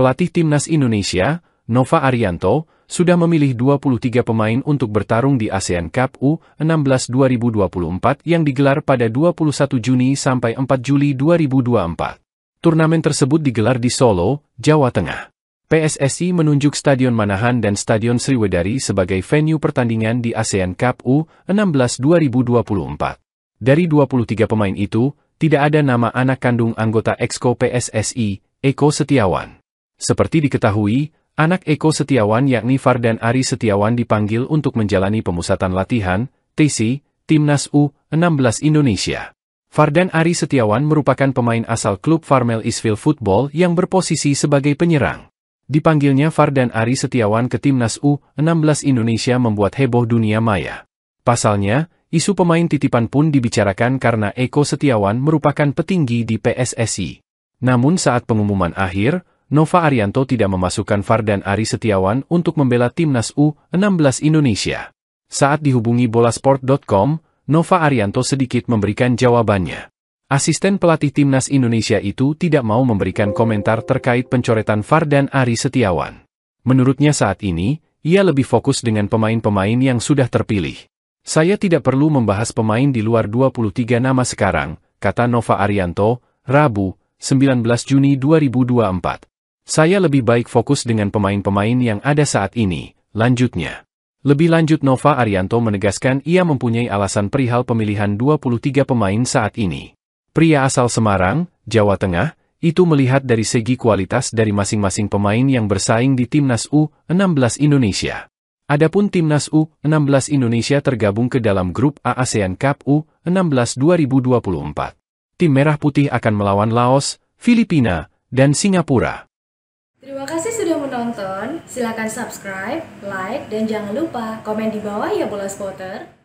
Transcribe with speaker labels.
Speaker 1: Pelatih Timnas Indonesia, Nova Arianto, sudah memilih 23 pemain untuk bertarung di ASEAN Cup U16 2024 yang digelar pada 21 Juni sampai 4 Juli 2024. Turnamen tersebut digelar di Solo, Jawa Tengah. PSSI menunjuk Stadion Manahan dan Stadion Sriwedari sebagai venue pertandingan di ASEAN Cup U16 2024. Dari 23 pemain itu, tidak ada nama anak kandung anggota Exco PSSI, Eko Setiawan. Seperti diketahui, anak Eko Setiawan yakni Fardan Ari Setiawan dipanggil untuk menjalani pemusatan latihan, TC, Timnas U16 Indonesia. Fardan Ari Setiawan merupakan pemain asal klub Farmel Isfil Football yang berposisi sebagai penyerang. Dipanggilnya Fardan Ari Setiawan ke Timnas U16 Indonesia membuat heboh dunia maya. Pasalnya, isu pemain titipan pun dibicarakan karena Eko Setiawan merupakan petinggi di PSSI. Namun saat pengumuman akhir, Nova Arianto tidak memasukkan Fardan Ari Setiawan untuk membela timnas U16 Indonesia. Saat dihubungi bolasport.com, Nova Arianto sedikit memberikan jawabannya. Asisten pelatih timnas Indonesia itu tidak mau memberikan komentar terkait pencoretan Fardan Ari Setiawan. Menurutnya saat ini, ia lebih fokus dengan pemain-pemain yang sudah terpilih. Saya tidak perlu membahas pemain di luar 23 nama sekarang, kata Nova Arianto, Rabu, 19 Juni 2024. Saya lebih baik fokus dengan pemain-pemain yang ada saat ini, lanjutnya. Lebih lanjut Nova Arianto menegaskan ia mempunyai alasan perihal pemilihan 23 pemain saat ini. Pria asal Semarang, Jawa Tengah, itu melihat dari segi kualitas dari masing-masing pemain yang bersaing di Timnas U16 Indonesia. Adapun Timnas U16 Indonesia tergabung ke dalam grup A ASEAN Cup U16 2024. Tim Merah Putih akan melawan Laos, Filipina, dan Singapura. Terima kasih sudah menonton. Silakan subscribe, like, dan jangan lupa komen di bawah ya bola spotter.